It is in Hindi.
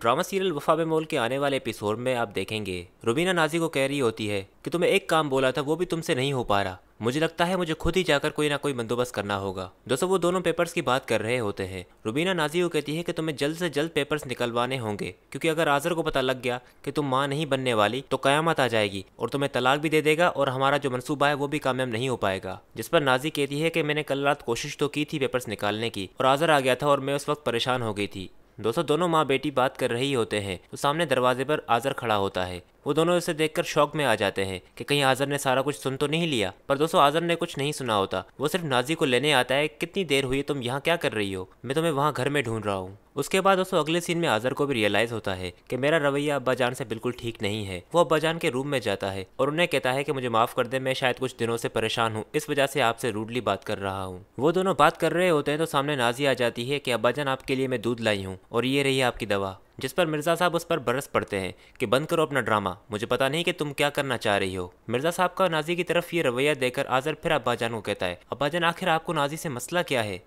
ड्रामा सीरियल वफा बेमोल के आने वाले एपिसोड में आप देखेंगे रुबीना नाजी को कह रही होती है कि तुम्हें एक काम बोला था वो भी तुमसे नहीं हो पा रहा मुझे लगता है मुझे खुद ही जाकर कोई ना कोई बंदोबस्त करना होगा दोस्तों वो दोनों पेपर्स की बात कर रहे होते हैं रुबीना नाजी को कहती है कि तुम्हें जल्द से जल्द पेपर्स निकलवाने होंगे क्योंकि अगर आजर को पता लग गया कि तुम माँ नहीं बनने वाली तो कयामत आ जाएगी और तुम्हें तलाक भी दे देगा और हमारा जो मनसूबा है वो भी कामयाब नहीं हो पाएगा जिस पर नाजी कहती है कि मैंने कल रात कोशिश तो की थी पेपर्स निकालने की और आजर आ गया था और मैं उस वक्त परेशान हो गई थी दोस्तों दोनों माँ बेटी बात कर रही होते हैं तो सामने दरवाजे पर आजर खड़ा होता है वो दोनों उसे देखकर शौक में आ जाते हैं कि कहीं आजर ने सारा कुछ सुन तो नहीं लिया पर दोस्तों आजर ने कुछ नहीं सुना होता वो सिर्फ नाजी को लेने आता है कितनी देर हुई तुम यहाँ क्या कर रही हो मैं तुम्हें वहाँ घर में ढूंढ रहा हूँ उसके बाद दोस्तों अगले सीन में आजर को भी रियलाइज होता है कि मेरा रवैया अब्बाजान से बिल्कुल ठीक नहीं है वो अब्बाजान के रूम में जाता है और उन्हें कहता है कि मुझे माफ कर दे मैं शायद कुछ दिनों से परेशान हूँ इस वजह से आपसे रूडली बात कर रहा हूँ वो दोनों बात कर रहे होते हैं तो सामने नाजी आ जाती है कि अब्बाजान आपके लिए मैं दूध लाई हूँ और ये रही आपकी दवा जिस पर मिर्ज़ा साहब उस पर बरस पड़ते हैं कि बंद करो अपना ड्रामा मुझे पता नहीं कि तुम क्या करना चाह रही हो मिर्ज़ा साहब का नाजी की तरफ ये रवैया देकर आज़र फिर अब्बाजान को कहता है अब्बाजान आखिर आपको नाजी से मसला क्या है